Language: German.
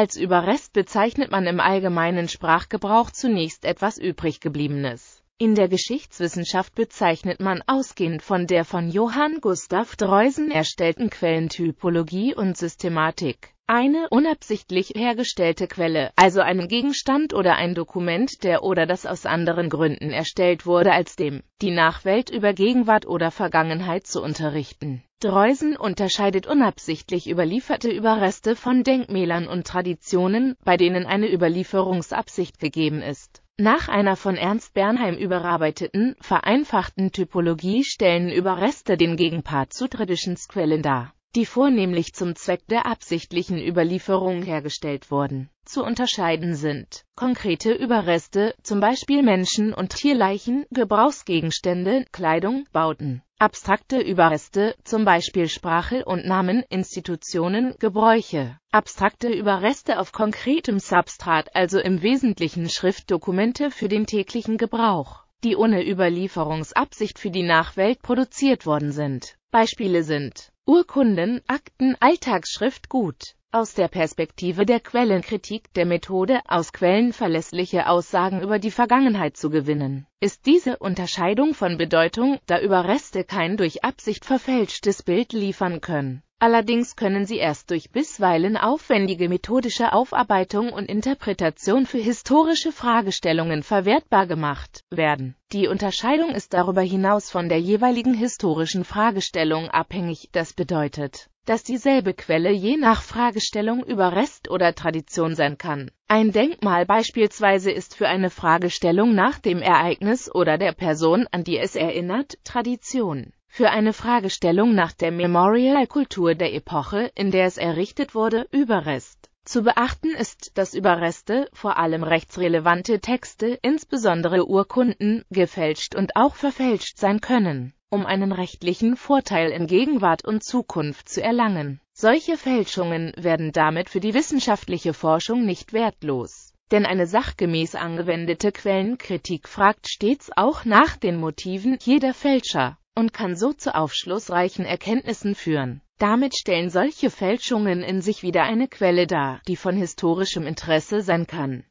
Als Überrest bezeichnet man im allgemeinen Sprachgebrauch zunächst etwas übriggebliebenes. In der Geschichtswissenschaft bezeichnet man ausgehend von der von Johann Gustav Dreusen erstellten Quellentypologie und Systematik eine unabsichtlich hergestellte Quelle, also einen Gegenstand oder ein Dokument, der oder das aus anderen Gründen erstellt wurde als dem, die Nachwelt über Gegenwart oder Vergangenheit zu unterrichten. Dreusen unterscheidet unabsichtlich überlieferte Überreste von Denkmälern und Traditionen, bei denen eine Überlieferungsabsicht gegeben ist. Nach einer von Ernst Bernheim überarbeiteten, vereinfachten Typologie stellen Überreste den Gegenpart zu Traditionsquellen dar die vornehmlich zum Zweck der absichtlichen Überlieferung hergestellt wurden. Zu unterscheiden sind konkrete Überreste, zum Beispiel Menschen- und Tierleichen, Gebrauchsgegenstände, Kleidung, Bauten, abstrakte Überreste, zum Beispiel Sprache und Namen, Institutionen, Gebräuche, abstrakte Überreste auf konkretem Substrat, also im Wesentlichen Schriftdokumente für den täglichen Gebrauch die ohne Überlieferungsabsicht für die Nachwelt produziert worden sind. Beispiele sind Urkunden, Akten, Alltagsschrift gut. Aus der Perspektive der Quellenkritik der Methode, aus Quellen verlässliche Aussagen über die Vergangenheit zu gewinnen, ist diese Unterscheidung von Bedeutung, da Überreste kein durch Absicht verfälschtes Bild liefern können. Allerdings können sie erst durch bisweilen aufwendige methodische Aufarbeitung und Interpretation für historische Fragestellungen verwertbar gemacht werden. Die Unterscheidung ist darüber hinaus von der jeweiligen historischen Fragestellung abhängig, das bedeutet, dass dieselbe Quelle je nach Fragestellung über Rest oder Tradition sein kann. Ein Denkmal beispielsweise ist für eine Fragestellung nach dem Ereignis oder der Person, an die es erinnert, Tradition für eine Fragestellung nach der Memorial-Kultur der Epoche, in der es errichtet wurde, Überrest. Zu beachten ist, dass Überreste, vor allem rechtsrelevante Texte, insbesondere Urkunden, gefälscht und auch verfälscht sein können, um einen rechtlichen Vorteil in Gegenwart und Zukunft zu erlangen. Solche Fälschungen werden damit für die wissenschaftliche Forschung nicht wertlos denn eine sachgemäß angewendete Quellenkritik fragt stets auch nach den Motiven jeder Fälscher und kann so zu aufschlussreichen Erkenntnissen führen. Damit stellen solche Fälschungen in sich wieder eine Quelle dar, die von historischem Interesse sein kann.